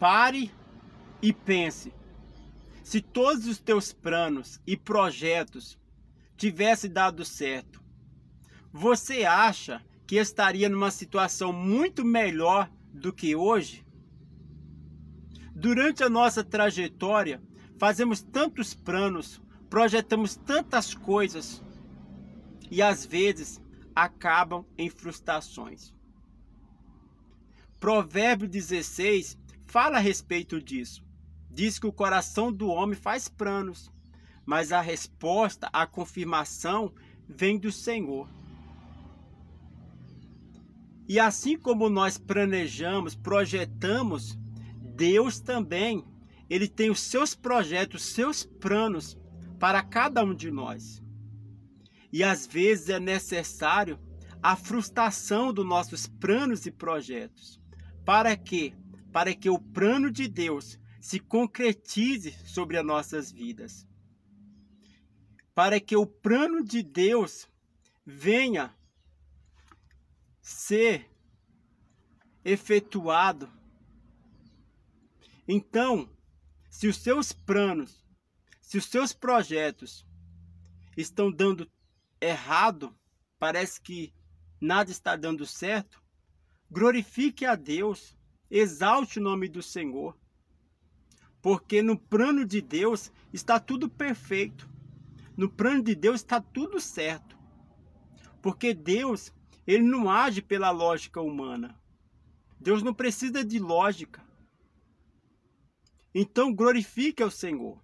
Pare e pense. Se todos os teus planos e projetos tivessem dado certo, você acha que estaria numa situação muito melhor do que hoje? Durante a nossa trajetória, fazemos tantos planos, projetamos tantas coisas e às vezes acabam em frustrações. Provérbio 16 fala a respeito disso. Diz que o coração do homem faz planos, mas a resposta, a confirmação vem do Senhor. E assim como nós planejamos, projetamos, Deus também, ele tem os seus projetos, seus planos para cada um de nós. E às vezes é necessário a frustração dos nossos planos e projetos, para que para que o plano de Deus se concretize sobre as nossas vidas. Para que o plano de Deus venha ser efetuado. Então, se os seus planos, se os seus projetos estão dando errado, parece que nada está dando certo, glorifique a Deus Exalte o nome do Senhor, porque no plano de Deus está tudo perfeito. No plano de Deus está tudo certo. Porque Deus, ele não age pela lógica humana. Deus não precisa de lógica. Então glorifique o Senhor.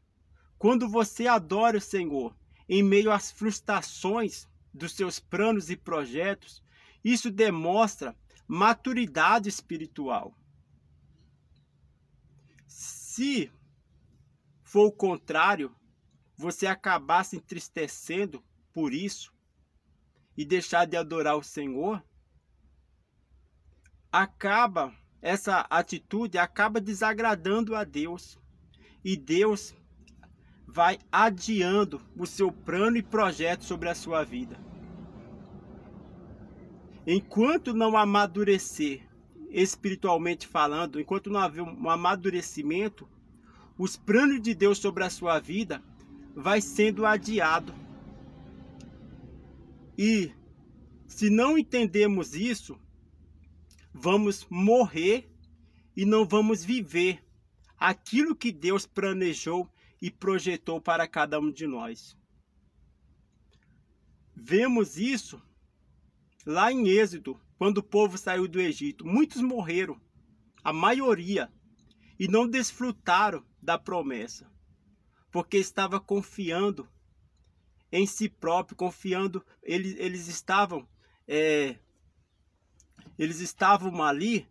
Quando você adora o Senhor em meio às frustrações dos seus planos e projetos, isso demonstra maturidade espiritual se for o contrário, você acabar se entristecendo por isso e deixar de adorar o Senhor, acaba essa atitude acaba desagradando a Deus. E Deus vai adiando o seu plano e projeto sobre a sua vida. Enquanto não amadurecer espiritualmente falando, enquanto não haver um amadurecimento, os planos de Deus sobre a sua vida vai sendo adiado. E se não entendemos isso, vamos morrer e não vamos viver aquilo que Deus planejou e projetou para cada um de nós. Vemos isso lá em Êxodo, quando o povo saiu do Egito. Muitos morreram, a maioria, e não desfrutaram da promessa, porque estava confiando em si próprio, confiando, eles, eles estavam é, eles estavam ali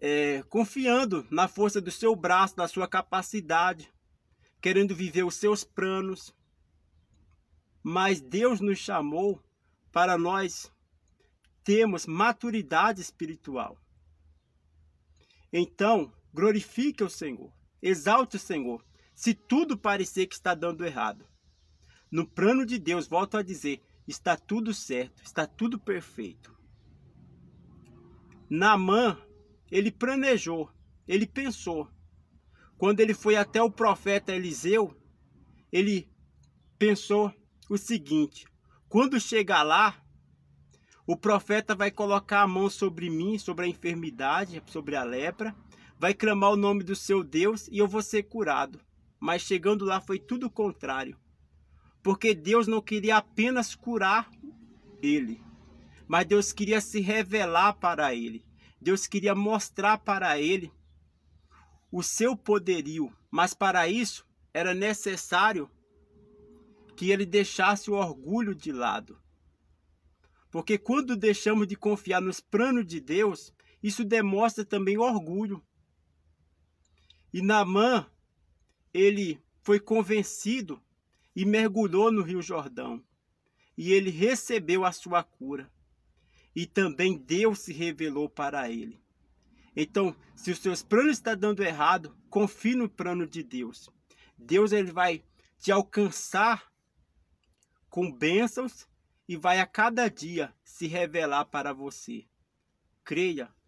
é, confiando na força do seu braço, da sua capacidade, querendo viver os seus planos. Mas Deus nos chamou para nós temos maturidade espiritual. Então, glorifique o Senhor, exalte o Senhor, se tudo parecer que está dando errado. No plano de Deus, volto a dizer, está tudo certo, está tudo perfeito. Naamã, ele planejou, ele pensou. Quando ele foi até o profeta Eliseu, ele pensou o seguinte: quando chegar lá, o profeta vai colocar a mão sobre mim, sobre a enfermidade, sobre a lepra, vai clamar o nome do seu Deus e eu vou ser curado. Mas chegando lá foi tudo o contrário. Porque Deus não queria apenas curar ele, mas Deus queria se revelar para ele. Deus queria mostrar para ele o seu poderio, mas para isso era necessário que ele deixasse o orgulho de lado porque quando deixamos de confiar nos planos de Deus, isso demonstra também orgulho. E Naamã, ele foi convencido e mergulhou no Rio Jordão. E ele recebeu a sua cura. E também Deus se revelou para ele. Então, se os seus planos estão dando errado, confie no plano de Deus. Deus ele vai te alcançar com bênçãos e vai a cada dia se revelar para você. Creia